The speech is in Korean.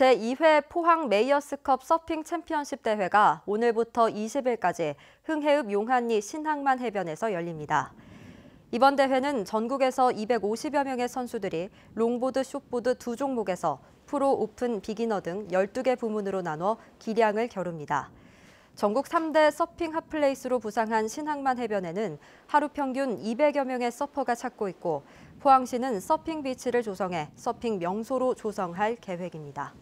제2회 포항 메이어스컵 서핑 챔피언십 대회가 오늘부터 20일까지 흥해읍 용한리 신항만 해변에서 열립니다. 이번 대회는 전국에서 250여 명의 선수들이 롱보드, 숏보드 두 종목에서 프로, 오픈, 비기너 등 12개 부문으로 나눠 기량을 겨룹니다. 전국 3대 서핑 핫플레이스로 부상한 신항만 해변에는 하루 평균 200여 명의 서퍼가 찾고 있고 포항시는 서핑 비치를 조성해 서핑 명소로 조성할 계획입니다.